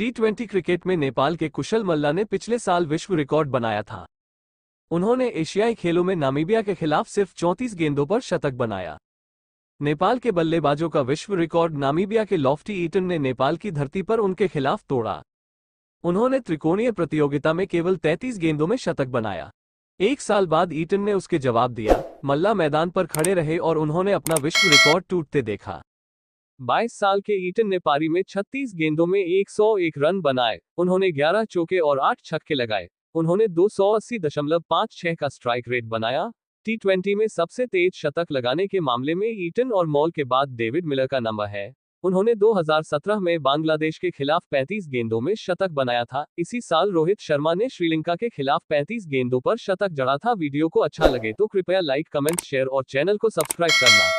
T cricket में नेपाल के कुशल मल्ला ने पिछले साल विश्व रिकॉर्ड बनाया था उन्होंने एशियाई खेलों में नामीबिया के खिलाफ सिर्फ 34 गेंदों पर शतक बनाया नेपाल के बल्लेबाजों का विश्व रिकॉर्ड नामीबिया के लॉफ्टी ईटन ने नेपाल की धरती पर उनके खिलाफ तोड़ा उन्होंने त्रिकोणीय प्रतियोगिता में केवल 33 गेंदों में शतक बनाया एक साल बाद ईटन ने उसके जवाब दिया मल्ला मैदान पर खड़े रहे और उन्होंने अपना विश्व रिकॉर्ड टूटते देखा 22 साल के ईटन ने पारी में 36 गेंदों में 101 रन बनाए उन्होंने 11 चौके और 8 छक्के लगाए उन्होंने छह का स्ट्राइक रेट बनाया टी में सबसे तेज शतक लगाने के मामले में ईटन और मॉल के बाद डेविड मिलर का नंबर है उन्होंने 2017 में बांग्लादेश के खिलाफ 35 गेंदों में शतक बनाया था इसी साल रोहित शर्मा ने श्रीलंका के खिलाफ 35 गेंदों पर शतक जड़ा था वीडियो को अच्छा लगे तो कृपया लाइक कमेंट शेयर और चैनल को सब्सक्राइब करना